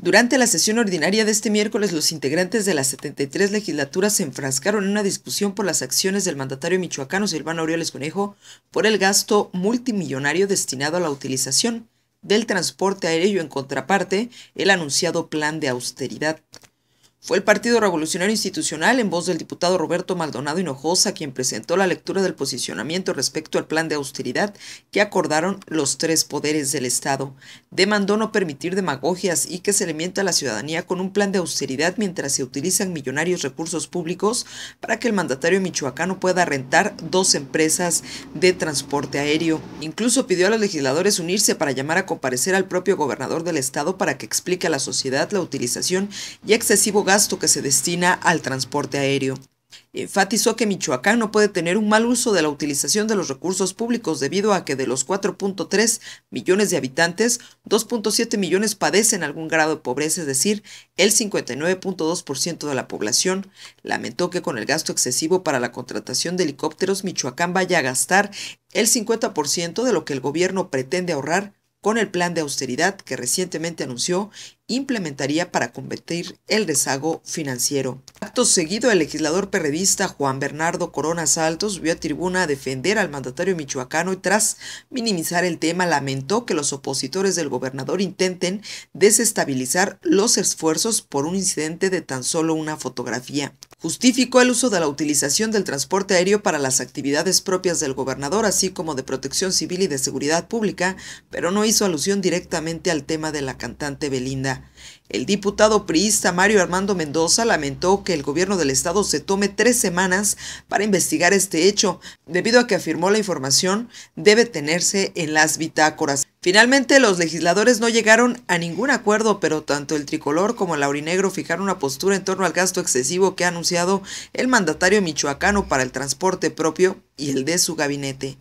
Durante la sesión ordinaria de este miércoles, los integrantes de las 73 legislaturas se enfrascaron en una discusión por las acciones del mandatario michoacano Silvano Aureoles Conejo por el gasto multimillonario destinado a la utilización del transporte aéreo y en contraparte el anunciado plan de austeridad. Fue el Partido Revolucionario Institucional, en voz del diputado Roberto Maldonado Hinojosa, quien presentó la lectura del posicionamiento respecto al plan de austeridad que acordaron los tres poderes del Estado. Demandó no permitir demagogias y que se mienta a la ciudadanía con un plan de austeridad mientras se utilizan millonarios recursos públicos para que el mandatario michoacano pueda rentar dos empresas de transporte aéreo. Incluso pidió a los legisladores unirse para llamar a comparecer al propio gobernador del Estado para que explique a la sociedad la utilización y excesivo gasto que se destina al transporte aéreo. Enfatizó eh, que Michoacán no puede tener un mal uso de la utilización de los recursos públicos debido a que de los 4.3 millones de habitantes, 2.7 millones padecen algún grado de pobreza, es decir, el 59.2% de la población. Lamentó que con el gasto excesivo para la contratación de helicópteros, Michoacán vaya a gastar el 50% de lo que el gobierno pretende ahorrar con el plan de austeridad que recientemente anunció implementaría para combatir el rezago financiero seguido, el legislador perredista Juan Bernardo Corona Saltos vio a tribuna a defender al mandatario michoacano y tras minimizar el tema lamentó que los opositores del gobernador intenten desestabilizar los esfuerzos por un incidente de tan solo una fotografía. Justificó el uso de la utilización del transporte aéreo para las actividades propias del gobernador, así como de protección civil y de seguridad pública, pero no hizo alusión directamente al tema de la cantante Belinda. El diputado priista Mario Armando Mendoza lamentó que el gobierno del estado se tome tres semanas para investigar este hecho, debido a que afirmó la información debe tenerse en las bitácoras. Finalmente, los legisladores no llegaron a ningún acuerdo, pero tanto el tricolor como el laurinegro fijaron una postura en torno al gasto excesivo que ha anunciado el mandatario michoacano para el transporte propio y el de su gabinete.